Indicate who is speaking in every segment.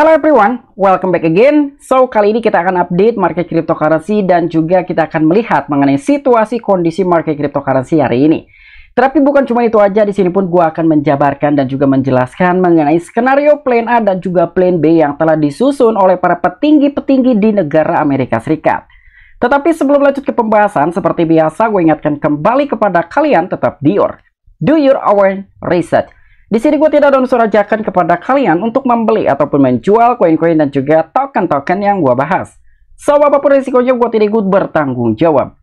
Speaker 1: Hello everyone, welcome back again. So, kali ini kita akan update market cryptocurrency dan juga kita akan melihat mengenai situasi kondisi market cryptocurrency hari ini. Tapi bukan cuma itu aja, di sini pun gue akan menjabarkan dan juga menjelaskan mengenai skenario plan A dan juga plan B yang telah disusun oleh para petinggi-petinggi di negara Amerika Serikat. Tetapi sebelum lanjut ke pembahasan, seperti biasa gue ingatkan kembali kepada kalian tetap dior. Do your own research. Di sini gue tidak mensuruhkan kepada kalian untuk membeli ataupun menjual koin-koin dan juga token-token yang gue bahas. So, apapun risikonya gue tidak ikut bertanggung jawab.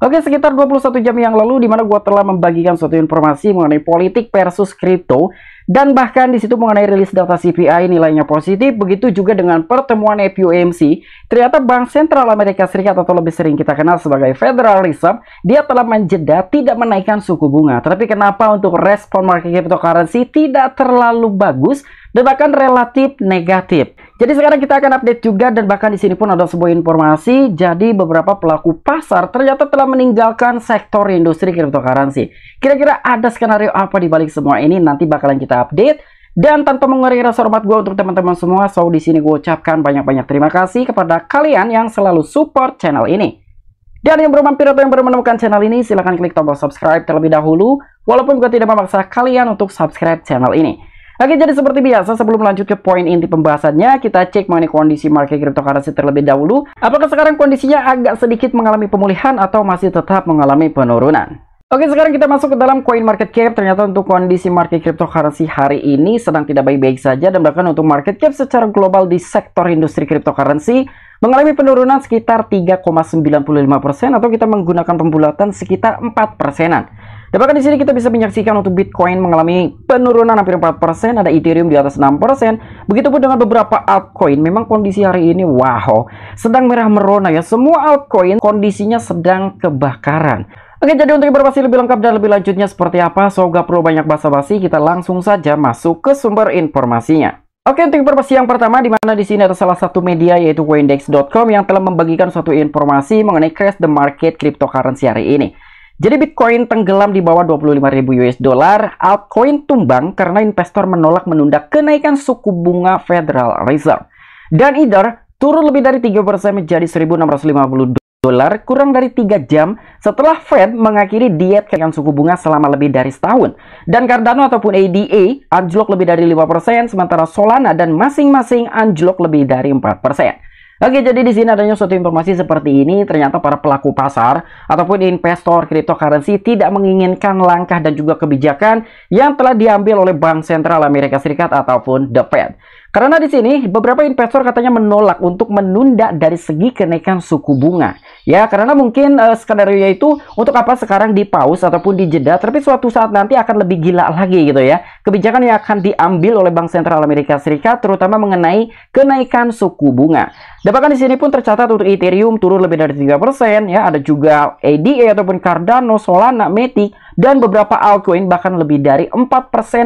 Speaker 1: Oke, sekitar 21 jam yang lalu di mana gua telah membagikan suatu informasi mengenai politik versus kripto dan bahkan di situ mengenai rilis data CPI nilainya positif, begitu juga dengan pertemuan FOMC. Ternyata Bank Sentral Amerika Serikat atau lebih sering kita kenal sebagai Federal Reserve, dia telah menjeda tidak menaikkan suku bunga. Tapi kenapa untuk respon market cryptocurrency tidak terlalu bagus dan bahkan relatif negatif? Jadi sekarang kita akan update juga dan bahkan di sini pun ada sebuah informasi. Jadi beberapa pelaku pasar ternyata telah meninggalkan sektor industri cryptocurrency. Kira-kira ada skenario apa di balik semua ini? Nanti bakalan kita update. Dan tanpa mengurangi rasa hormat gue untuk teman-teman semua, so di sini gue ucapkan banyak-banyak terima kasih kepada kalian yang selalu support channel ini. Dan yang belum mampir atau yang belum menemukan channel ini, silahkan klik tombol subscribe terlebih dahulu. Walaupun gue tidak memaksa kalian untuk subscribe channel ini. Oke, jadi seperti biasa sebelum lanjut ke poin inti pembahasannya, kita cek mengenai kondisi market cryptocurrency terlebih dahulu. Apakah sekarang kondisinya agak sedikit mengalami pemulihan atau masih tetap mengalami penurunan? Oke, sekarang kita masuk ke dalam coin market cap. Ternyata untuk kondisi market cryptocurrency hari ini sedang tidak baik-baik saja dan bahkan untuk market cap secara global di sektor industri cryptocurrency mengalami penurunan sekitar 3,95% atau kita menggunakan pembulatan sekitar 4 persenan. Dapatkan di sini kita bisa menyaksikan untuk Bitcoin mengalami penurunan hampir 4%, ada Ethereum di atas 6%. Begitupun dengan beberapa altcoin. Memang kondisi hari ini wow, sedang merah merona ya. Semua altcoin kondisinya sedang kebakaran. Oke, jadi untuk informasi lebih lengkap dan lebih lanjutnya seperti apa, so gak perlu banyak basa-basi, kita langsung saja masuk ke sumber informasinya. Oke, untuk informasi yang pertama, di mana di sini ada salah satu media yaitu coindex.com yang telah membagikan suatu informasi mengenai crash the market cryptocurrency hari ini. Jadi Bitcoin tenggelam di bawah 25.000 US dollar, altcoin tumbang karena investor menolak menunda kenaikan suku bunga Federal Reserve. Dan Ether turun lebih dari 3% menjadi 1.650 dolar kurang dari 3 jam setelah Fed mengakhiri diet kenaikan suku bunga selama lebih dari setahun. Dan Cardano ataupun ADA anjlok lebih dari 5%, sementara Solana dan masing-masing anjlok lebih dari 4%. Oke, jadi di sini adanya suatu informasi seperti ini, ternyata para pelaku pasar ataupun investor cryptocurrency tidak menginginkan langkah dan juga kebijakan yang telah diambil oleh Bank Sentral Amerika Serikat ataupun The Fed. Karena di sini beberapa investor katanya menolak untuk menunda dari segi kenaikan suku bunga. Ya, karena mungkin uh, skenario itu untuk apa sekarang di pause ataupun di jeda, tapi suatu saat nanti akan lebih gila lagi gitu ya. Kebijakan yang akan diambil oleh Bank Sentral Amerika Serikat terutama mengenai kenaikan suku bunga. Dapatkan di sini pun tercatat untuk Ethereum turun lebih dari 3% ya, ada juga ADA e ataupun Cardano, Solana, Matic dan beberapa altcoin bahkan lebih dari 4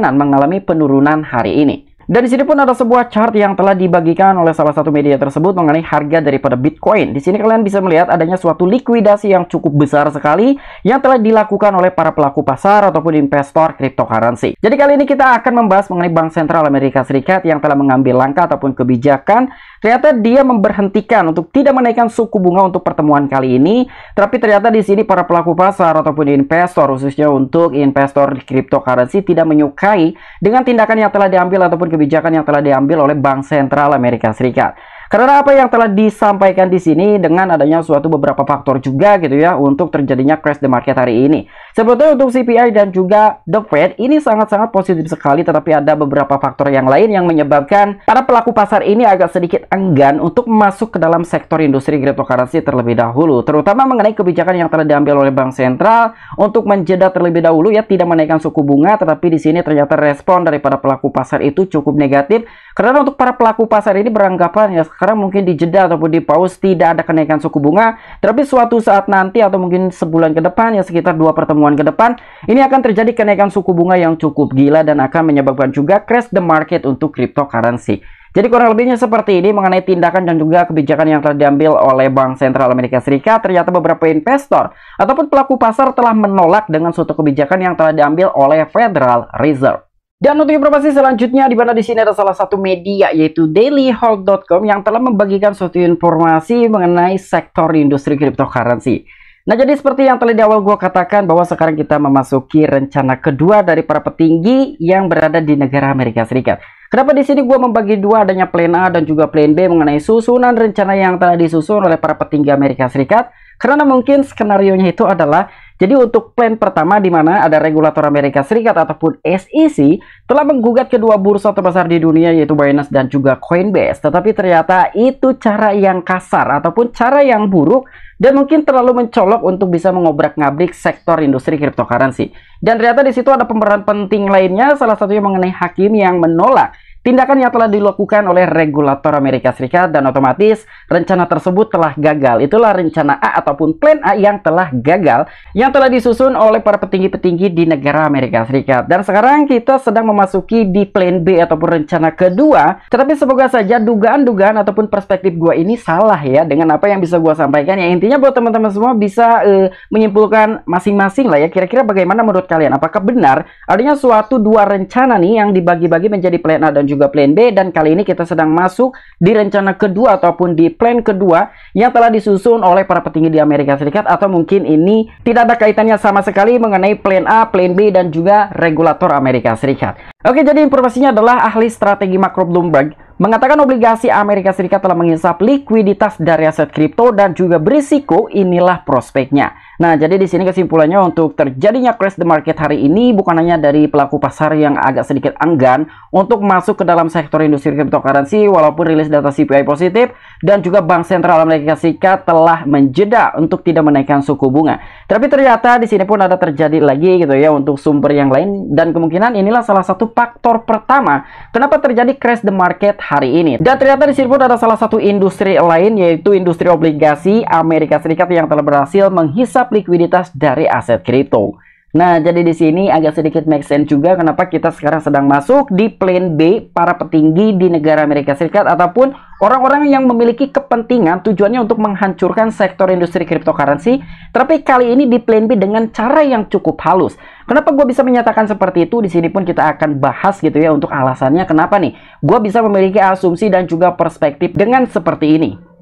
Speaker 1: mengalami penurunan hari ini. Dan di sini pun ada sebuah chart yang telah dibagikan oleh salah satu media tersebut mengenai harga daripada Bitcoin. Di sini kalian bisa melihat adanya suatu likuidasi yang cukup besar sekali yang telah dilakukan oleh para pelaku pasar ataupun investor cryptocurrency. Jadi kali ini kita akan membahas mengenai Bank Sentral Amerika Serikat yang telah mengambil langkah ataupun kebijakan. Ternyata dia memberhentikan untuk tidak menaikkan suku bunga untuk pertemuan kali ini. Tapi ternyata di sini para pelaku pasar ataupun investor khususnya untuk investor cryptocurrency tidak menyukai dengan tindakan yang telah diambil ataupun kebijakan yang telah diambil oleh Bank Sentral Amerika Serikat. Karena apa yang telah disampaikan di sini dengan adanya suatu beberapa faktor juga gitu ya untuk terjadinya crash the market hari ini. Sebetulnya untuk CPI dan juga The Fed ini sangat-sangat positif sekali tetapi ada beberapa faktor yang lain yang menyebabkan para pelaku pasar ini agak sedikit enggan untuk masuk ke dalam sektor industri cryptocurrency terlebih dahulu. Terutama mengenai kebijakan yang telah diambil oleh Bank Sentral untuk menjeda terlebih dahulu ya tidak menaikkan suku bunga tetapi di sini ternyata respon daripada pelaku pasar itu cukup negatif karena untuk para pelaku pasar ini beranggapan ya sekarang mungkin di jeda ataupun di pause tidak ada kenaikan suku bunga tapi suatu saat nanti atau mungkin sebulan ke depan ya sekitar dua pertemuan ke depan ini akan terjadi kenaikan suku bunga yang cukup gila dan akan menyebabkan juga crash the market untuk cryptocurrency jadi kurang lebihnya seperti ini mengenai tindakan dan juga kebijakan yang telah diambil oleh Bank Sentral Amerika Serikat. Ternyata beberapa investor ataupun pelaku pasar telah menolak dengan suatu kebijakan yang telah diambil oleh Federal Reserve. Dan untuk informasi selanjutnya, di mana di sini ada salah satu media yaitu dailyhold.com yang telah membagikan suatu informasi mengenai sektor industri cryptocurrency. Nah, jadi seperti yang telah di awal gue katakan bahwa sekarang kita memasuki rencana kedua dari para petinggi yang berada di negara Amerika Serikat. Kenapa di sini gue membagi dua adanya plan A dan juga plan B mengenai susunan rencana yang telah disusun oleh para petinggi Amerika Serikat? Karena mungkin skenario nya itu adalah jadi untuk plan pertama di mana ada regulator Amerika Serikat ataupun SEC telah menggugat kedua bursa terbesar di dunia yaitu Binance dan juga Coinbase. Tetapi ternyata itu cara yang kasar ataupun cara yang buruk dan mungkin terlalu mencolok untuk bisa mengobrak-ngabrik sektor industri cryptocurrency. Dan ternyata di situ ada pemeran penting lainnya salah satunya mengenai hakim yang menolak Tindakan yang telah dilakukan oleh regulator Amerika Serikat dan otomatis rencana tersebut telah gagal. Itulah rencana A ataupun plan A yang telah gagal yang telah disusun oleh para petinggi-petinggi di negara Amerika Serikat. Dan sekarang kita sedang memasuki di plan B ataupun rencana kedua. Tetapi semoga saja dugaan-dugaan ataupun perspektif gua ini salah ya dengan apa yang bisa gua sampaikan. Ya intinya buat teman-teman semua bisa uh, menyimpulkan masing-masing lah ya kira-kira bagaimana menurut kalian apakah benar adanya suatu dua rencana nih yang dibagi-bagi menjadi plan A dan juga juga plan B dan kali ini kita sedang masuk di rencana kedua ataupun di plan kedua yang telah disusun oleh para petinggi di Amerika Serikat atau mungkin ini tidak ada kaitannya sama sekali mengenai plan A, plan B dan juga regulator Amerika Serikat. Oke, jadi informasinya adalah ahli strategi makro Bloomberg mengatakan obligasi Amerika Serikat telah menghisap likuiditas dari aset kripto dan juga berisiko inilah prospeknya. Nah, jadi di sini kesimpulannya untuk terjadinya crash the market hari ini bukan hanya dari pelaku pasar yang agak sedikit enggan untuk masuk ke dalam sektor industri cryptocurrency walaupun rilis data CPI positif dan juga Bank Sentral Amerika Serikat telah menjeda untuk tidak menaikkan suku bunga. Tapi ternyata di sini pun ada terjadi lagi gitu ya untuk sumber yang lain dan kemungkinan inilah salah satu faktor pertama kenapa terjadi crash the market hari ini. Dan ternyata di sini pun ada salah satu industri lain yaitu industri obligasi Amerika Serikat yang telah berhasil menghisap menyerap likuiditas dari aset kripto. Nah, jadi di sini agak sedikit make sense juga kenapa kita sekarang sedang masuk di plan B para petinggi di negara Amerika Serikat ataupun orang-orang yang memiliki kepentingan tujuannya untuk menghancurkan sektor industri cryptocurrency. Tapi kali ini di plan B dengan cara yang cukup halus. Kenapa gue bisa menyatakan seperti itu? Di sini pun kita akan bahas gitu ya untuk alasannya kenapa nih. Gue bisa memiliki asumsi dan juga perspektif dengan seperti ini.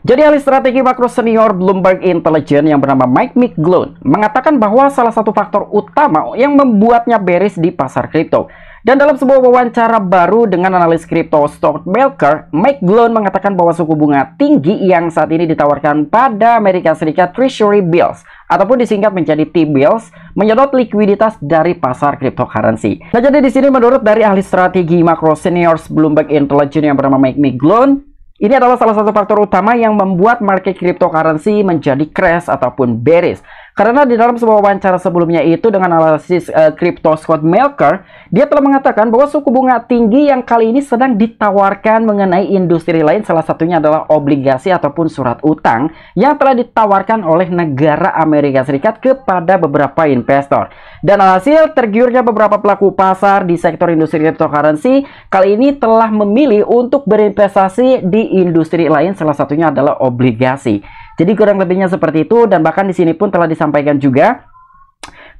Speaker 1: Jadi ahli strategi makro senior Bloomberg Intelligence yang bernama Mike McGlone mengatakan bahwa salah satu faktor utama yang membuatnya beris di pasar kripto. Dan dalam sebuah wawancara baru dengan analis kripto Stock Melker, Mike mengatakan bahwa suku bunga tinggi yang saat ini ditawarkan pada Amerika Serikat Treasury Bills ataupun disingkat menjadi T-bills menyedot likuiditas dari pasar cryptocurrency. Nah, jadi di sini menurut dari ahli strategi makro senior Bloomberg Intelligence yang bernama Mike McGlone, ini adalah salah satu faktor utama yang membuat market cryptocurrency menjadi crash ataupun bearish. Karena di dalam sebuah wawancara sebelumnya itu dengan analisis uh, crypto Scott Melker, dia telah mengatakan bahwa suku bunga tinggi yang kali ini sedang ditawarkan mengenai industri lain salah satunya adalah obligasi ataupun surat utang yang telah ditawarkan oleh negara Amerika Serikat kepada beberapa investor. Dan hasil tergiurnya beberapa pelaku pasar di sektor industri cryptocurrency kali ini telah memilih untuk berinvestasi di industri lain salah satunya adalah obligasi. Jadi kurang lebihnya seperti itu dan bahkan di sini pun telah disampaikan juga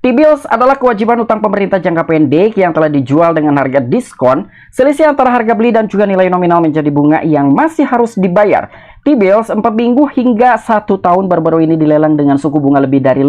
Speaker 1: T-bills adalah kewajiban utang pemerintah jangka pendek yang telah dijual dengan harga diskon, selisih antara harga beli dan juga nilai nominal menjadi bunga yang masih harus dibayar. T-bills 4 minggu hingga 1 tahun baru-baru ini dilelang dengan suku bunga lebih dari 5%.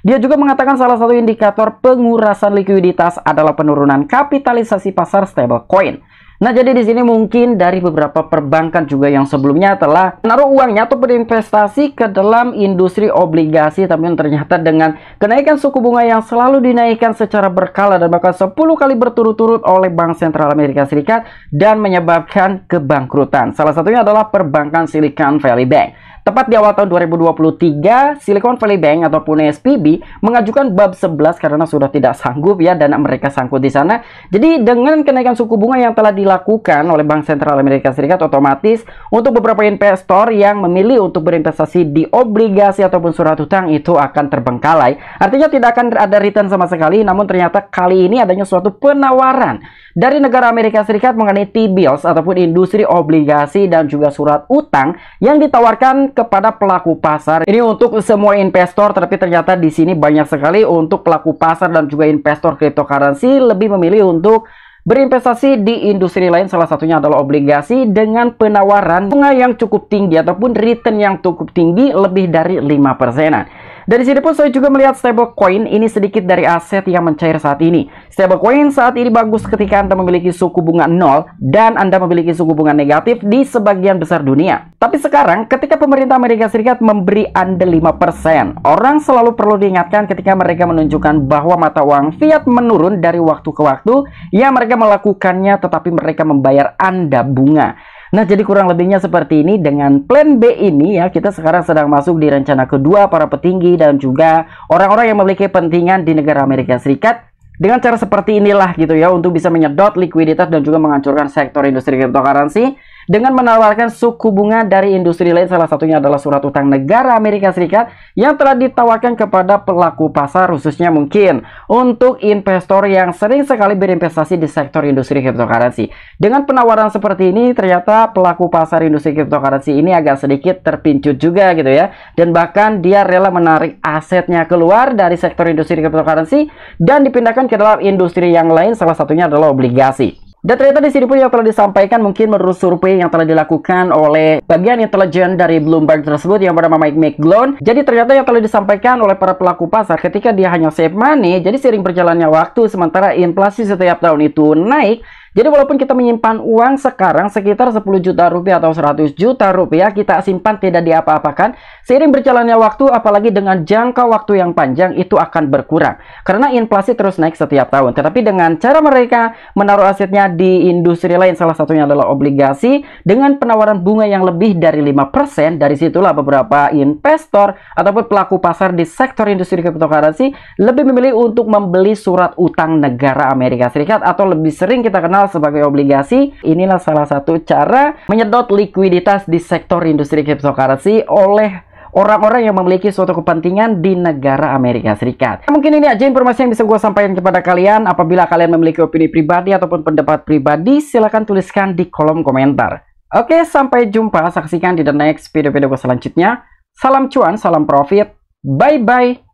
Speaker 1: Dia juga mengatakan salah satu indikator pengurasan likuiditas adalah penurunan kapitalisasi pasar stablecoin. Nah, jadi di sini mungkin dari beberapa perbankan juga yang sebelumnya telah menaruh uangnya atau berinvestasi ke dalam industri obligasi tapi yang ternyata dengan kenaikan suku bunga yang selalu dinaikkan secara berkala dan bahkan 10 kali berturut-turut oleh Bank Sentral Amerika Serikat dan menyebabkan kebangkrutan. Salah satunya adalah perbankan Silicon Valley Bank. Tepat di awal tahun 2023, Silicon Valley Bank ataupun SPB mengajukan bab 11 karena sudah tidak sanggup ya dana mereka sangkut di sana. Jadi dengan kenaikan suku bunga yang telah dilakukan oleh Bank Sentral Amerika Serikat otomatis untuk beberapa investor yang memilih untuk berinvestasi di obligasi ataupun surat utang itu akan terbengkalai. Artinya tidak akan ada return sama sekali, namun ternyata kali ini adanya suatu penawaran dari negara Amerika Serikat mengenai T-bills ataupun industri obligasi dan juga surat utang yang ditawarkan kepada pelaku pasar. Ini untuk semua investor tapi ternyata di sini banyak sekali untuk pelaku pasar dan juga investor cryptocurrency lebih memilih untuk Berinvestasi di industri lain salah satunya adalah obligasi dengan penawaran bunga yang cukup tinggi ataupun return yang cukup tinggi lebih dari 5 dari sini pun saya juga melihat stablecoin ini sedikit dari aset yang mencair saat ini. Stablecoin saat ini bagus ketika Anda memiliki suku bunga nol dan Anda memiliki suku bunga negatif di sebagian besar dunia. Tapi sekarang ketika pemerintah Amerika Serikat memberi Anda 5%, orang selalu perlu diingatkan ketika mereka menunjukkan bahwa mata uang fiat menurun dari waktu ke waktu, ya mereka melakukannya tetapi mereka membayar Anda bunga. Nah, jadi kurang lebihnya seperti ini dengan plan B ini ya, kita sekarang sedang masuk di rencana kedua para petinggi dan juga orang-orang yang memiliki kepentingan di negara Amerika Serikat dengan cara seperti inilah gitu ya untuk bisa menyedot likuiditas dan juga menghancurkan sektor industri cryptocurrency dengan menawarkan suku bunga dari industri lain salah satunya adalah surat utang negara Amerika Serikat yang telah ditawarkan kepada pelaku pasar khususnya mungkin untuk investor yang sering sekali berinvestasi di sektor industri cryptocurrency. Dengan penawaran seperti ini ternyata pelaku pasar industri cryptocurrency ini agak sedikit terpincut juga gitu ya dan bahkan dia rela menarik asetnya keluar dari sektor industri cryptocurrency dan dipindahkan ke dalam industri yang lain salah satunya adalah obligasi. Dan ternyata di sini pun yang telah disampaikan mungkin menurut survei yang telah dilakukan oleh bagian intelijen dari Bloomberg tersebut yang bernama Mike McGlone. Jadi ternyata yang telah disampaikan oleh para pelaku pasar ketika dia hanya save money, jadi sering berjalannya waktu sementara inflasi setiap tahun itu naik, jadi walaupun kita menyimpan uang sekarang sekitar 10 juta rupiah atau 100 juta rupiah, kita simpan tidak diapa-apakan, seiring berjalannya waktu apalagi dengan jangka waktu yang panjang itu akan berkurang. Karena inflasi terus naik setiap tahun. Tetapi dengan cara mereka menaruh asetnya di industri lain, salah satunya adalah obligasi, dengan penawaran bunga yang lebih dari 5%, dari situlah beberapa investor ataupun pelaku pasar di sektor industri cryptocurrency lebih memilih untuk membeli surat utang negara Amerika Serikat atau lebih sering kita kenal sebagai obligasi, inilah salah satu cara menyedot likuiditas di sektor industri cryptocurrency oleh orang-orang yang memiliki suatu kepentingan di negara Amerika Serikat. Ya, mungkin ini aja informasi yang bisa gue sampaikan kepada kalian. Apabila kalian memiliki opini pribadi ataupun pendapat pribadi, silahkan tuliskan di kolom komentar. Oke, sampai jumpa. Saksikan di the next video-video gue selanjutnya. Salam cuan, salam profit. Bye-bye.